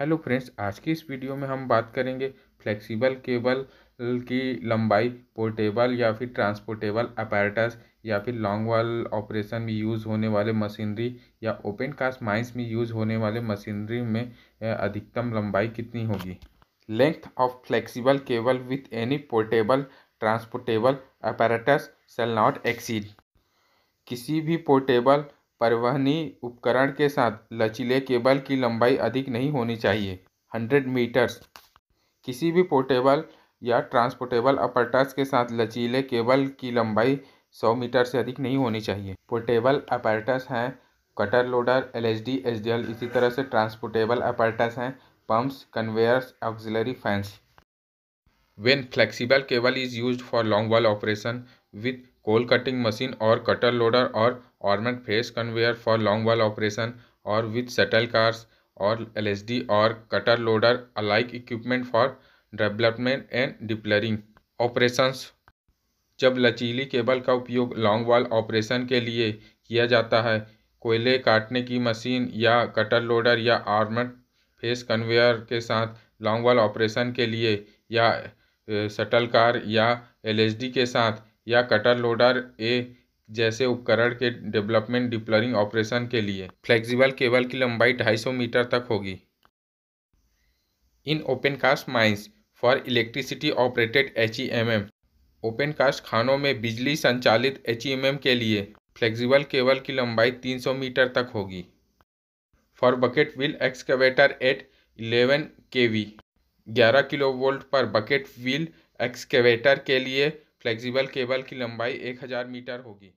hello friends आज की इस वीडियो में हम बात करेंगे फ्लेक्सिबल केबल की लंबाई पोर्टेबल या फिर ट्रांसपोर्टेबल अपैरेटस या फिर लॉन्ग वॉल ऑपरेशन में यूज़ होने वाले मशीनरी या ओपन कास्ट माइंस में यूज़ होने वाले मशीनरी में अधिकतम लंबाई कितनी होगी length of flexible cable with any portable transportable apparatus shall not exceed किसी भी पोर्टेबल परिवहनी उपकरण के साथ लचीले केबल की लंबाई अधिक नहीं होनी चाहिए हंड्रेड मीटर्स किसी भी पोर्टेबल या ट्रांसपोर्टेबल अपरटस के साथ लचीले केबल की लंबाई 100 मीटर से अधिक नहीं होनी चाहिए पोर्टेबल अपर्टस हैं cutter loader L H D H D L इसी तरह से ट्रांसपोर्टेबल अपर्टस हैं pumps conveyors auxiliary fans when flexible cable is used for longwall operation with coal cutting machine और कटर लोडर और armoured face conveyor for longwall operation और with shuttle cars और LSD और cutter loader alike equipment for development and depillaring operations जब लचीली cable का उपयोग long longwall operation के लिए किया जाता है कोयले काटने की मशीन या कटर लोडर या आर्मड फेस कन्वेयर के साथ लॉन्ग वाल ऑपरेशन के लिए या शटल कार या एलएसडी के साथ या कटर लोडर ए जैसे उपकरण के डेवलपमेंट डिप्लोरिंग ऑपरेशन के लिए फ्लेक्सिबल केबल की लंबाई 250 मीटर तक होगी in open cast mines for electricity operated H open cast खानों में बिजली संचालित एच के लिए फ्लेक्सिबल केबल की लंबाई 300 मीटर तक होगी for bucket wheel excavator at 11 K V ग्यारह किलो वोल्ट पर बकेट व्हील एक्सकेवेटर के लिए फ्लेक्सिबल केबल की लंबाई एक हजार मीटर होगी